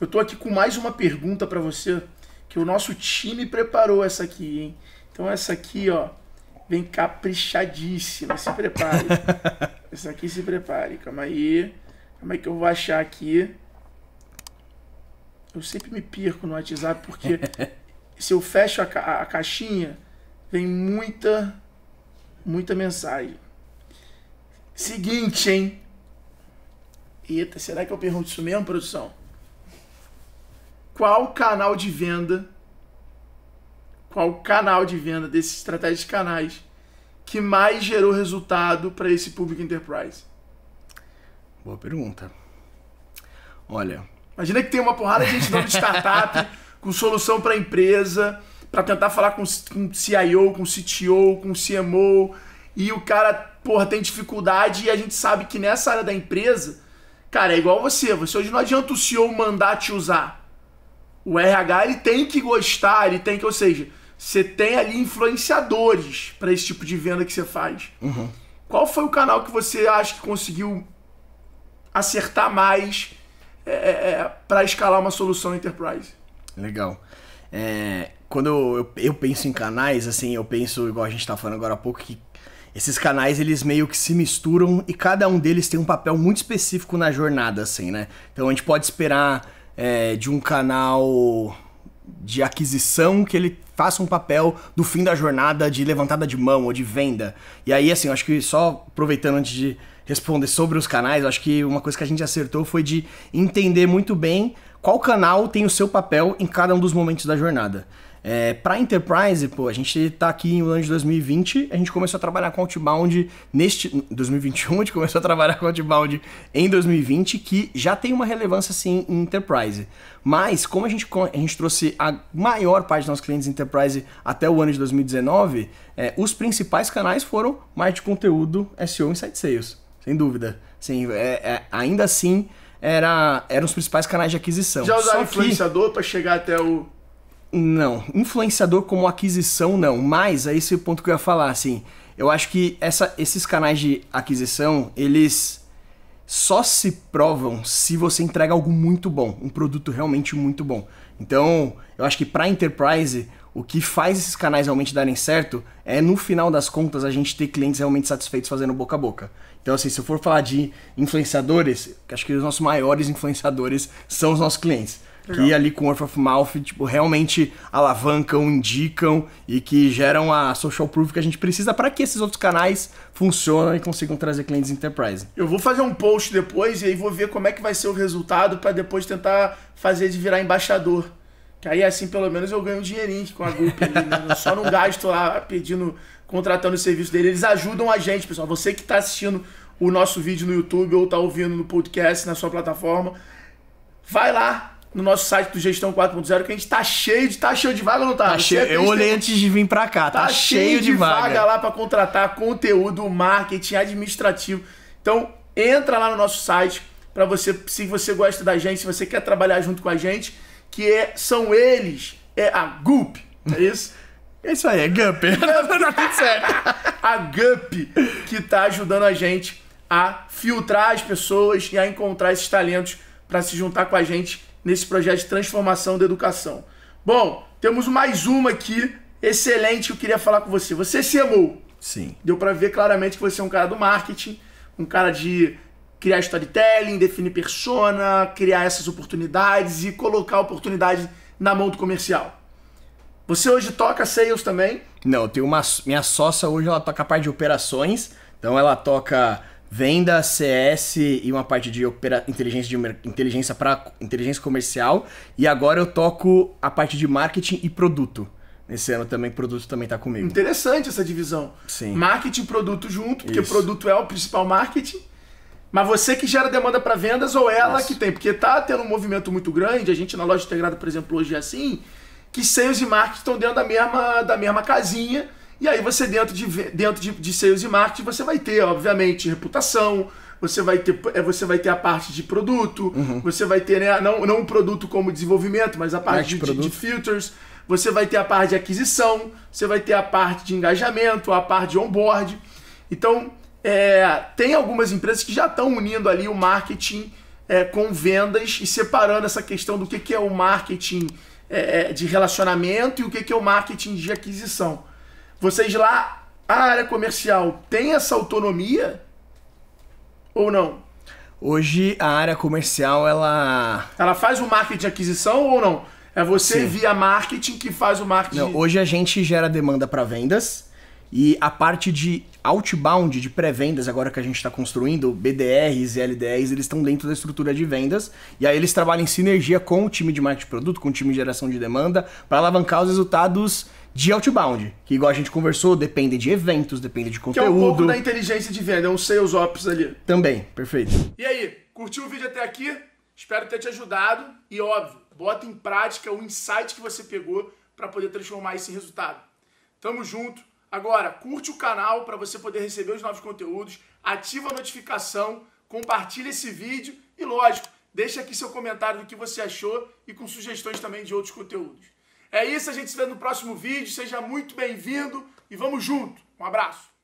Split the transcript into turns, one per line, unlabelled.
Eu tô aqui com mais uma pergunta para você, que o nosso time preparou essa aqui, hein? Então essa aqui, ó, vem caprichadíssima. Se prepare. essa aqui se prepare. Calma aí. Calma aí que eu vou achar aqui. Eu sempre me perco no WhatsApp porque se eu fecho a, ca a caixinha, vem muita, muita mensagem. Seguinte, hein? Eita, será que eu pergunto isso mesmo, produção? qual canal de venda, qual canal de venda desses estratégias de canais que mais gerou resultado para esse público enterprise?
Boa pergunta. Olha.
Imagina que tem uma porrada de gente dando startup com solução para empresa, para tentar falar com, com CIO, com CTO, com CMO, e o cara, porra, tem dificuldade e a gente sabe que nessa área da empresa, cara, é igual você. Você hoje não adianta o CEO mandar te usar. O RH ele tem que gostar, ele tem que, ou seja, você tem ali influenciadores para esse tipo de venda que você faz. Uhum. Qual foi o canal que você acha que conseguiu acertar mais é, é, é para escalar uma solução enterprise?
Legal. É, quando eu, eu, penso em canais, assim, eu penso, igual a gente tá falando agora há pouco, que esses canais eles meio que se misturam e cada um deles tem um papel muito específico na jornada, assim, né? Então a gente pode esperar é, de um canal de aquisição que ele faça um papel do fim da jornada de levantada de mão ou de venda. E aí, assim, eu acho que só aproveitando antes de responder sobre os canais, eu acho que uma coisa que a gente acertou foi de entender muito bem qual canal tem o seu papel em cada um dos momentos da jornada. É, para Enterprise, pô, a gente está aqui no ano de 2020, a gente começou a trabalhar com Outbound neste 2021, a gente começou a trabalhar com Outbound em 2020, que já tem uma relevância sim em Enterprise. Mas como a gente, a gente trouxe a maior parte dos nossos clientes Enterprise até o ano de 2019, é, os principais canais foram de conteúdo, SEO e site sales, sem dúvida. Sim, é, é, ainda assim era eram os principais canais de aquisição Já usar influenciador
que... para chegar até o
não, influenciador como aquisição não, mas é esse ponto que eu ia falar, assim, eu acho que essa, esses canais de aquisição, eles só se provam se você entrega algo muito bom, um produto realmente muito bom. Então, eu acho que para enterprise, o que faz esses canais realmente darem certo é no final das contas a gente ter clientes realmente satisfeitos fazendo boca a boca. Então, assim, se eu for falar de influenciadores, acho que os nossos maiores influenciadores são os nossos clientes que ali com Earth of Mouth, tipo, realmente alavancam, indicam e que geram a social proof que a gente precisa para que esses outros canais funcionem e consigam trazer clientes enterprise.
Eu vou fazer um post depois e aí vou ver como é que vai ser o resultado para depois tentar fazer de virar embaixador. Que aí assim pelo menos eu ganho um dinheirinho com a Group. Né? Só não gasto lá pedindo, contratando o serviço dele. Eles ajudam a gente, pessoal. Você que está assistindo o nosso vídeo no YouTube ou está ouvindo no podcast, na sua plataforma, vai lá, no nosso site do Gestão 4.0 que a gente tá cheio de. Tá cheio de vaga ou não tá? tá cheio, eu olhei tem...
antes de vir pra cá,
tá, tá cheio, cheio, de, vaga. vaga lá para contratar conteúdo, marketing, administrativo. Então, entra lá no nosso site para você, se você gosta da gente, se você quer trabalhar junto com a gente, que é, são eles, é a GUP, é isso? É isso aí, é GUP. Tá a GUP que tá ajudando a gente a filtrar as pessoas e a encontrar esses talentos para se juntar com a gente nesse projeto de transformação da educação. Bom, temos mais uma aqui, excelente, que eu queria falar com você. Você se amou. Sim. Deu para ver claramente que você é um cara do marketing, um cara de criar storytelling, definir persona, criar essas oportunidades e colocar oportunidades na mão do comercial. Você hoje toca sales também?
Não, tem uma minha sócia hoje ela toca a parte de operações, então ela toca venda, CS e uma parte de inteligência, de inteligência para inteligência comercial. E agora eu toco a parte de marketing e produto. Nesse ano também produto também tá comigo.
Interessante essa divisão. Sim. Marketing e produto junto, porque Isso. produto é o principal marketing. Mas você que gera demanda para vendas ou ela Nossa. que tem? Porque tá tendo um movimento muito grande, a gente na loja integrada, por exemplo, hoje é assim, que sales e marketing estão dentro da mesma, da mesma casinha e aí você dentro de, dentro de, de sales e marketing, você vai ter, obviamente, reputação, você vai ter, é, você vai ter a parte de produto, uhum. você vai ter, né, não, não o produto como desenvolvimento, mas a parte de, de, filters, você vai ter a parte de aquisição, você vai ter a parte de engajamento, a parte de onboard. Então, é, tem algumas empresas que já estão unindo ali o marketing é, com vendas e separando essa questão do que, que é o marketing é, é de relacionamento e o que, que é o marketing de aquisição. Vocês lá, a área comercial tem essa autonomia ou não?
Hoje a área comercial ela ela faz o marketing de aquisição ou não? É você Sim. via marketing que faz o marketing. Não, hoje a gente gera demanda para vendas e a parte de outbound, de pré-vendas, agora que a gente está construindo, BDRs e LDRs, eles estão dentro da estrutura de vendas. E aí eles trabalham em sinergia com o time de marketing de produto, com o time de geração de demanda, para alavancar os resultados de outbound, que igual a gente conversou, depende de eventos, depende de conteúdo. Que é um pouco da inteligência de venda, é um sales ops ali. Também, perfeito.
E aí, curtiu o vídeo até aqui? Espero ter te ajudado e óbvio, bota em prática o insight que você pegou para poder transformar esse resultado. Tamo junto. Agora, curte o canal para você poder receber os novos conteúdos, ativa a notificação, compartilha esse vídeo e lógico, deixa aqui seu comentário do que você achou e com sugestões também de outros conteúdos. É isso, a gente se vê no próximo vídeo. Seja muito bem-vindo e vamos junto. Um abraço.